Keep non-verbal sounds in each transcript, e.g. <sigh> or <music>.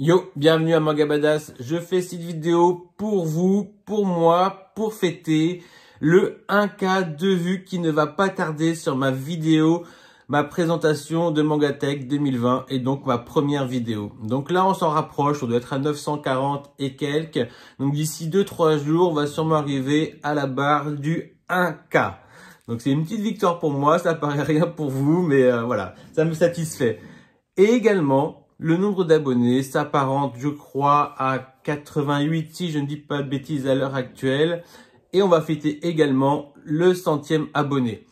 Yo, bienvenue à Manga Badass. Je fais cette vidéo pour vous, pour moi, pour fêter le 1K de vue qui ne va pas tarder sur ma vidéo, ma présentation de Mangatech 2020 et donc ma première vidéo. Donc là, on s'en rapproche, on doit être à 940 et quelques. Donc d'ici 2-3 jours, on va sûrement arriver à la barre du 1K. Donc c'est une petite victoire pour moi, ça paraît rien pour vous, mais euh, voilà, ça me satisfait. Et également, le nombre d'abonnés s'apparente, je crois, à 88, si je ne dis pas de bêtises à l'heure actuelle. Et on va fêter également le centième abonné.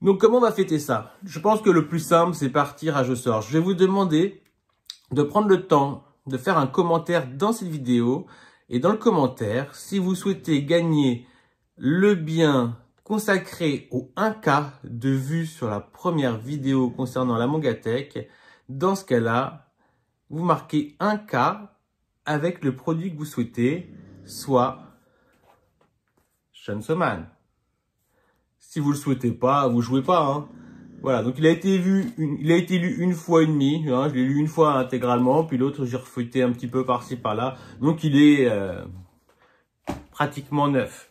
Donc comment on va fêter ça Je pense que le plus simple, c'est partir à Je sors. Je vais vous demander de prendre le temps de faire un commentaire dans cette vidéo. Et dans le commentaire, si vous souhaitez gagner le bien consacré au 1K de vue sur la première vidéo concernant la Mangatech, dans ce cas-là, vous marquez un cas avec le produit que vous souhaitez, soit Shunsoman. Si vous le souhaitez pas, vous jouez pas. Hein. Voilà, donc il a été vu, il a été lu une fois et demie. Hein, je l'ai lu une fois intégralement, puis l'autre j'ai refouté un petit peu par-ci par-là. Donc il est euh, pratiquement neuf.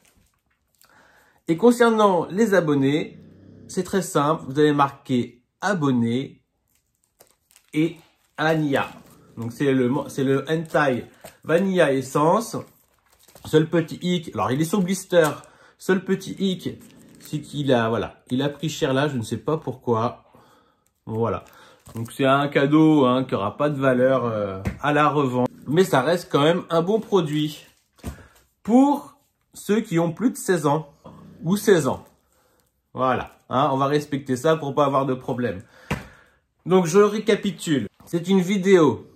Et concernant les abonnés, c'est très simple. Vous allez marquer abonné et Ania. Donc c'est le, c'est le Hentai Vanilla Essence. Seul petit hic, alors il est sur blister, seul petit hic, c'est qu'il a, voilà, il a pris cher là, je ne sais pas pourquoi. Voilà. Donc c'est un cadeau hein, qui n'aura pas de valeur euh, à la revente. Mais ça reste quand même un bon produit pour ceux qui ont plus de 16 ans ou 16 ans. Voilà, hein, on va respecter ça pour pas avoir de problème. Donc je récapitule. C'est une vidéo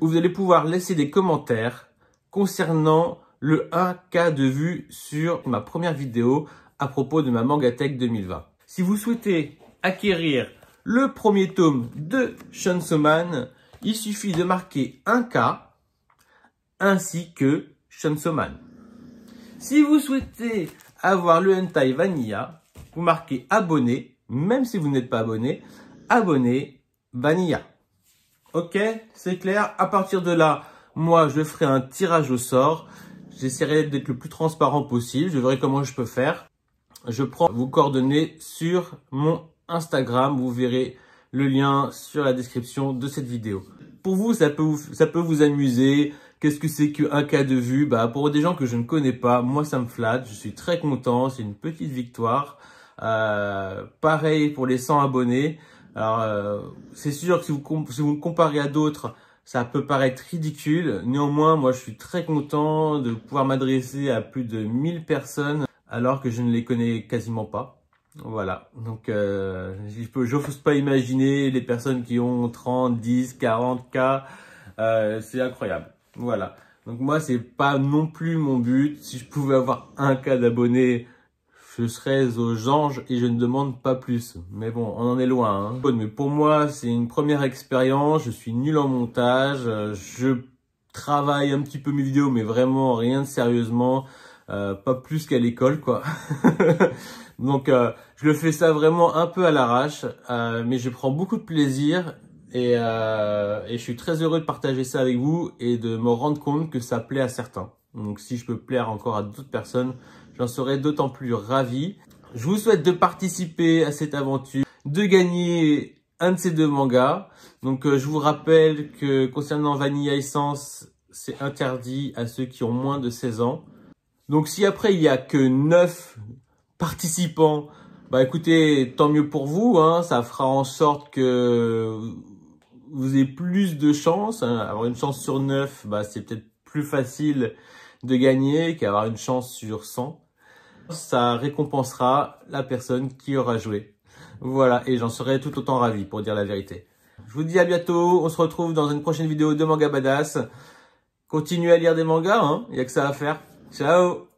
où vous allez pouvoir laisser des commentaires concernant le 1K de vue sur ma première vidéo à propos de ma Mangatech 2020. Si vous souhaitez acquérir le premier tome de Soman, il suffit de marquer 1K ainsi que Soman. Si vous souhaitez avoir le hentai vanilla, vous marquez abonné, même si vous n'êtes pas abonné, abonné Vanilla. Ok, c'est clair. À partir de là, moi, je ferai un tirage au sort. J'essaierai d'être le plus transparent possible. Je verrai comment je peux faire. Je prends vos coordonnées sur mon Instagram. Vous verrez le lien sur la description de cette vidéo. Pour vous, ça peut vous, ça peut vous amuser. Qu'est-ce que c'est qu'un cas de vue bah, Pour des gens que je ne connais pas, moi, ça me flatte. Je suis très content. C'est une petite victoire. Euh, pareil pour les 100 abonnés. Alors, euh, c'est sûr que si vous, comparez à d'autres, ça peut paraître ridicule. Néanmoins, moi, je suis très content de pouvoir m'adresser à plus de 1000 personnes alors que je ne les connais quasiment pas. Voilà, donc euh, je je j'ose pas imaginer les personnes qui ont 30, 10, 40 cas. c'est incroyable. Voilà, donc moi, c'est pas non plus mon but. Si je pouvais avoir un cas d'abonnés, je serais aux anges et je ne demande pas plus. Mais bon, on en est loin. Hein. Mais pour moi, c'est une première expérience, je suis nul en montage, euh, je travaille un petit peu mes vidéos, mais vraiment rien de sérieusement, euh, pas plus qu'à l'école, quoi. <laughs> Donc, euh, je le fais ça vraiment un peu à l'arrache, mais je prends beaucoup de plaisir et, et je suis très heureux de partager ça avec vous et de me rendre compte que ça plaît à certains. Donc, si je peux plaire encore à d'autres personnes, J'en serais d'autant plus ravi. Je vous souhaite de participer à cette aventure, de gagner un de ces deux mangas. Donc euh, je vous rappelle que concernant Vanilla Essence, c'est interdit à ceux qui ont moins de 16 ans. Donc si après il n'y a que 9 participants, bah écoutez, tant mieux pour vous, hein. ça fera en sorte que vous ayez plus de chances. Hein, avoir une chance sur 9, bah, c'est peut-être plus facile de gagner qu'avoir une chance sur 100 ça récompensera la personne qui aura joué. Voilà, et j'en serai tout autant ravi pour dire la vérité. Je vous dis à bientôt, on se retrouve dans une prochaine vidéo de Manga Badass. Continuez à lire des mangas, hein, il n'y a que ça à faire. Ciao